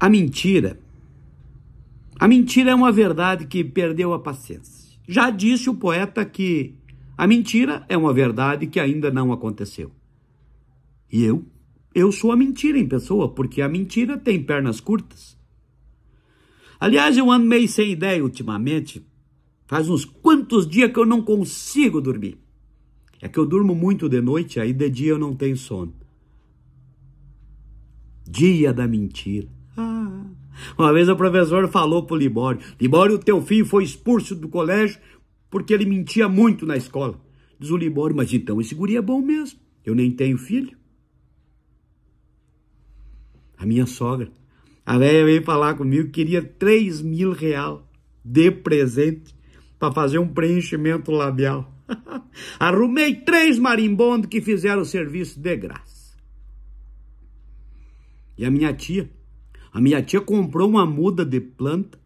a mentira. A mentira é uma verdade que perdeu a paciência. Já disse o poeta que a mentira é uma verdade que ainda não aconteceu. E eu? Eu sou a mentira em pessoa, porque a mentira tem pernas curtas. Aliás, eu ando meio sem ideia ultimamente. Faz uns quantos dias que eu não consigo dormir. É que eu durmo muito de noite, aí de dia eu não tenho sono. Dia da mentira. Uma vez o professor falou para o Libório: Libório, teu filho foi expulso do colégio porque ele mentia muito na escola. Diz o Libório: Mas então esse guri é bom mesmo. Eu nem tenho filho. A minha sogra, a velha veio falar comigo que queria 3 mil real de presente para fazer um preenchimento labial. Arrumei três marimbondos que fizeram o serviço de graça. E a minha tia, a minha tia comprou uma muda de planta,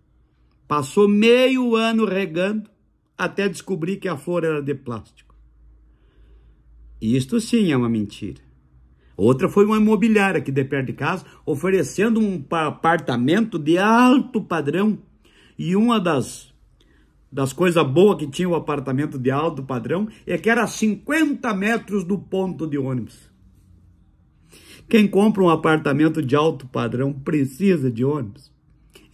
passou meio ano regando, até descobrir que a flor era de plástico. Isto sim é uma mentira. Outra foi uma imobiliária aqui de perto de casa, oferecendo um apartamento de alto padrão. E uma das, das coisas boas que tinha o apartamento de alto padrão é que era 50 metros do ponto de ônibus. Quem compra um apartamento de alto padrão precisa de ônibus.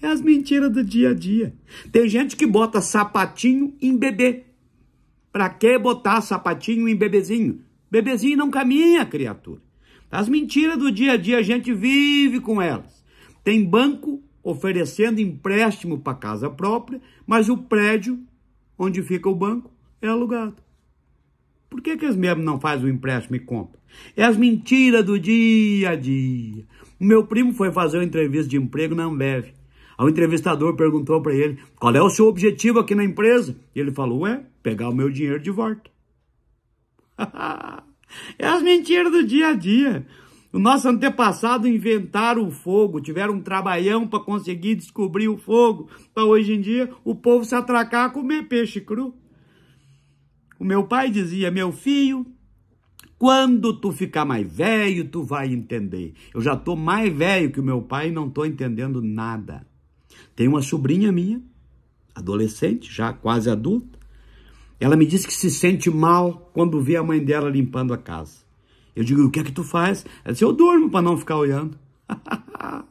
É as mentiras do dia a dia. Tem gente que bota sapatinho em bebê. Para que botar sapatinho em bebezinho? Bebezinho não caminha, criatura. As mentiras do dia a dia a gente vive com elas. Tem banco oferecendo empréstimo para casa própria, mas o prédio onde fica o banco é alugado. Por que, que eles mesmo não fazem o empréstimo e compram? É as mentiras do dia a dia. O meu primo foi fazer uma entrevista de emprego na Ambev. O entrevistador perguntou para ele, qual é o seu objetivo aqui na empresa? E ele falou, é pegar o meu dinheiro de volta. é as mentiras do dia a dia. O nosso antepassado inventaram o fogo, tiveram um trabalhão para conseguir descobrir o fogo, para hoje em dia o povo se atracar a comer peixe cru. O meu pai dizia: Meu filho, quando tu ficar mais velho, tu vai entender. Eu já estou mais velho que o meu pai e não estou entendendo nada. Tem uma sobrinha minha, adolescente, já quase adulta. Ela me disse que se sente mal quando vê a mãe dela limpando a casa. Eu digo: O que é que tu faz? Ela disse: Eu durmo para não ficar olhando.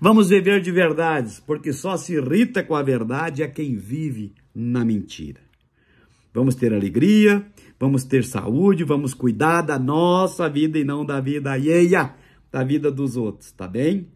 Vamos viver de verdades, porque só se irrita com a verdade é quem vive na mentira. Vamos ter alegria, vamos ter saúde, vamos cuidar da nossa vida e não da vida alheia, da vida dos outros, tá bem?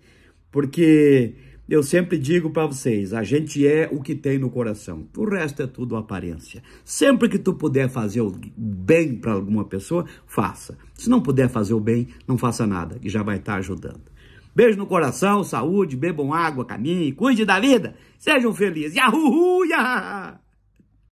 Porque eu sempre digo para vocês, a gente é o que tem no coração. O resto é tudo aparência. Sempre que tu puder fazer o bem para alguma pessoa, faça. Se não puder fazer o bem, não faça nada, que já vai estar tá ajudando. Beijo no coração, saúde, bebam água, caminhe, cuide da vida. Sejam felizes. Yahoo! Uh, Yahoo!